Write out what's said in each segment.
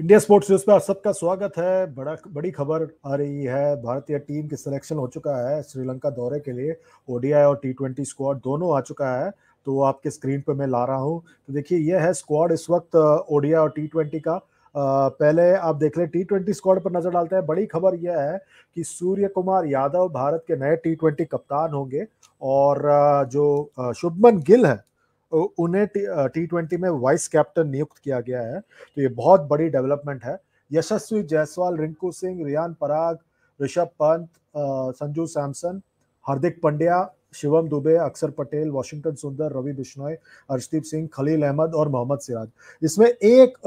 India sports news पे आप सबका स्वागत है बड़ा बड़ी खबर आ रही है भारतीय टीम की सिलेक्शन हो चुका है श्रीलंका दौरे के लिए ओडीआई और टी ट्वेंटी स्क्वाड दोनों आ चुका है तो आपके स्क्रीन पे मैं ला रहा हूँ तो देखिए यह है स्क्वाड इस वक्त ओडीआई और टी ट्वेंटी का पहले आप देख ले टी ट्वेंटी स्क्वाड पर नजर डालते हैं बड़ी खबर यह है कि सूर्य कुमार यादव भारत के नए टी ट्वेंटी कप्तान होंगे और जो शुभमन गिल है उन्हें टी ट्वेंटी में वाइस कैप्टन नियुक्त किया गया है तो ये बहुत बड़ी डेवलपमेंट है यशस्वी जायसवाल रिंकू सिंह रियान पराग ऋषभ पंत संजू सैमसन हार्दिक पंड्या शिवम दुबे अक्षर पटेल वॉशिंगटन सुंदर रवि बिश्नोई अर्शदीप सिंह खलील अहमद और मोहम्मद सिराज इसमें एक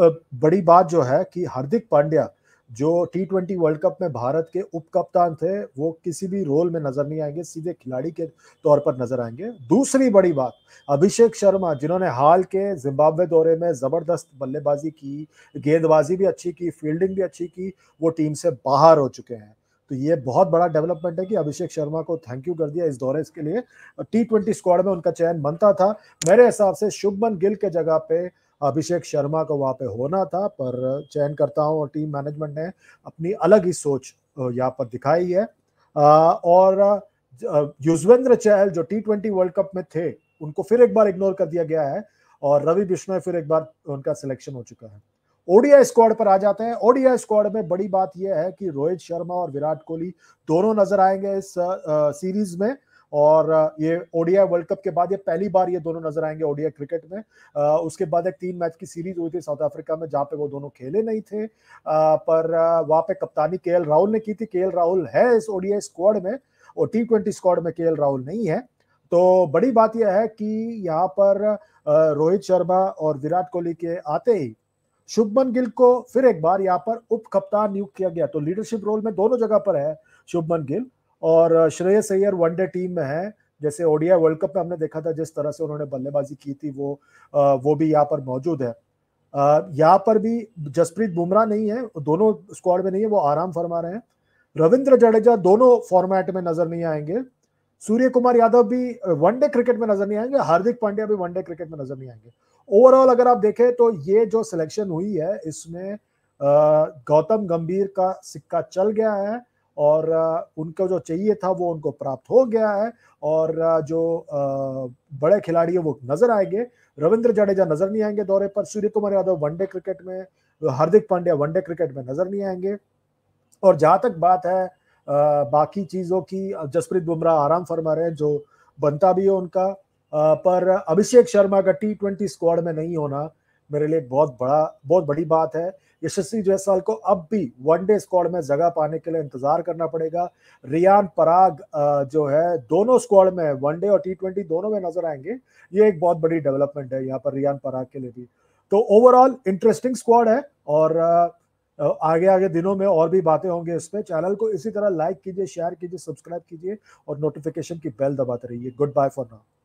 बड़ी बात जो है कि हार्दिक पांड्या जो टी ट्वेंटी वर्ल्ड कप में भारत के उप कप्तान थे वो किसी भी रोल में नजर नहीं आएंगे सीधे खिलाड़ी के तौर पर नजर आएंगे दूसरी बड़ी बात अभिषेक शर्मा जिन्होंने हाल के जिम्बाब्वे दौरे में जबरदस्त बल्लेबाजी की गेंदबाजी भी अच्छी की फील्डिंग भी अच्छी की वो टीम से बाहर हो चुके हैं तो ये बहुत बड़ा डेवलपमेंट है कि अभिषेक शर्मा को थैंक यू कर दिया इस दौरे के लिए टी ट्वेंटी स्क्वाड में उनका चयन बनता था मेरे हिसाब से शुभमन गिल के जगह पे अभिषेक शर्मा को वहाँ पे होना था पर चयनकर्ताओं और टीम मैनेजमेंट ने अपनी अलग ही सोच यहाँ पर दिखाई है और युजवेंद्र चहल जो टी ट्वेंटी वर्ल्ड कप में थे उनको फिर एक बार इग्नोर कर दिया गया है और रवि बिश्नोई फिर एक बार उनका सिलेक्शन हो चुका है ओडीआई स्क्वाड पर आ जाते हैं ओडीआई स्क्वाड में बड़ी बात यह है कि रोहित शर्मा और विराट कोहली दोनों नजर आएंगे इस सीरीज में और ये ओडीआई वर्ल्ड कप के बाद ये पहली बार ये दोनों नजर आएंगे ओडीआई क्रिकेट में आ, उसके बाद एक तीन मैच की सीरीज हुई थी साउथ अफ्रीका में जहाँ पे वो दोनों खेले नहीं थे आ, पर वहाँ पे कप्तानी के राहुल ने की थी के राहुल है इस ओडीआई स्क्वाड में और टी ट्वेंटी स्क्वाड में के राहुल नहीं है तो बड़ी बात यह है कि यहाँ पर रोहित शर्मा और विराट कोहली के आते ही शुभमन गिल को फिर एक बार यहाँ पर उप कप्तान नियुक्त किया गया तो लीडरशिप रोल में दोनों जगह पर है शुभमन गिल और श्रेयस अय्यर वनडे टीम में है जैसे ओडिया वर्ल्ड कप में हमने देखा था जिस तरह से उन्होंने बल्लेबाजी की थी वो वो भी यहाँ पर मौजूद है यहाँ पर भी जसप्रीत बुमराह नहीं है दोनों स्क्वाड में नहीं है वो आराम फरमा रहे हैं रविंद्र जडेजा दोनों फॉर्मेट में नजर नहीं आएंगे सूर्य कुमार यादव भी वनडे क्रिकेट में नजर नहीं आएंगे हार्दिक पांड्या भी वनडे क्रिकेट में नजर नहीं आएंगे ओवरऑल अगर आप देखें तो ये जो सिलेक्शन हुई है इसमें गौतम गंभीर का सिक्का चल गया है और उनका जो चाहिए था वो उनको प्राप्त हो गया है और जो बड़े खिलाड़ी है वो नजर आएंगे रविंद्र जडेजा नजर नहीं आएंगे दौरे पर Suryakumar Yadav one day cricket में हार्दिक पांड्या वनडे क्रिकेट में नजर नहीं आएंगे और जहां तक बात है बाकी चीजों की जसप्रीत बुमराह आराम फरमा रहे हैं जो बनता भी है उनका पर अभिषेक शर्मा का टी ट्वेंटी स्क्वाड में नहीं होना मेरे लिए बहुत बड़ा बहुत बड़ी बात है यशस्वी जयसवाल को अब भी वनडे स्क्वाड में जगह पाने के लिए इंतजार करना पड़ेगा रियान पराग जो है दोनों स्क्वाड में वनडे और टी ट्वेंटी दोनों में नजर आएंगे ये एक बहुत बड़ी डेवलपमेंट है यहाँ पर रियान पराग के लिए भी तो ओवरऑल इंटरेस्टिंग स्क्वाड है और आगे आगे दिनों में और भी बातें होंगे इस पर चैनल को इसी तरह लाइक कीजिए शेयर कीजिए सब्सक्राइब कीजिए और नोटिफिकेशन की बेल दबाते रहिए गुड बाय फॉर नाउ